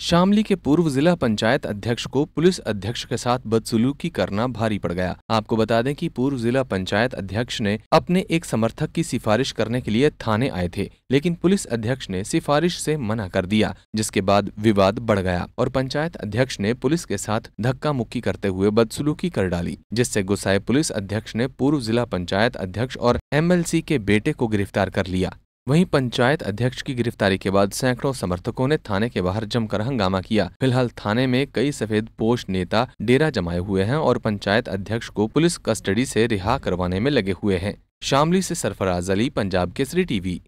शामली के पूर्व जिला पंचायत अध्यक्ष को पुलिस अध्यक्ष के साथ बदसुलूकी करना भारी पड़ गया आपको बता दें कि पूर्व जिला पंचायत अध्यक्ष ने अपने एक समर्थक की सिफारिश करने के लिए थाने आए थे लेकिन पुलिस अध्यक्ष ने सिफारिश से मना कर दिया जिसके बाद विवाद बढ़ गया और पंचायत अध्यक्ष ने पुलिस के साथ धक्का मुक्की करते हुए बदसुलूकी कर डाली जिससे गुस्साए पुलिस अध्यक्ष ने पूर्व जिला पंचायत अध्यक्ष और एम के बेटे को गिरफ्तार कर लिया वहीं पंचायत अध्यक्ष की गिरफ्तारी के बाद सैकड़ों समर्थकों ने थाने के बाहर जमकर हंगामा किया फिलहाल थाने में कई सफेद पोष नेता डेरा जमाए हुए हैं और पंचायत अध्यक्ष को पुलिस कस्टडी से रिहा करवाने में लगे हुए हैं शामली से सरफराज अली पंजाब केसरी टीवी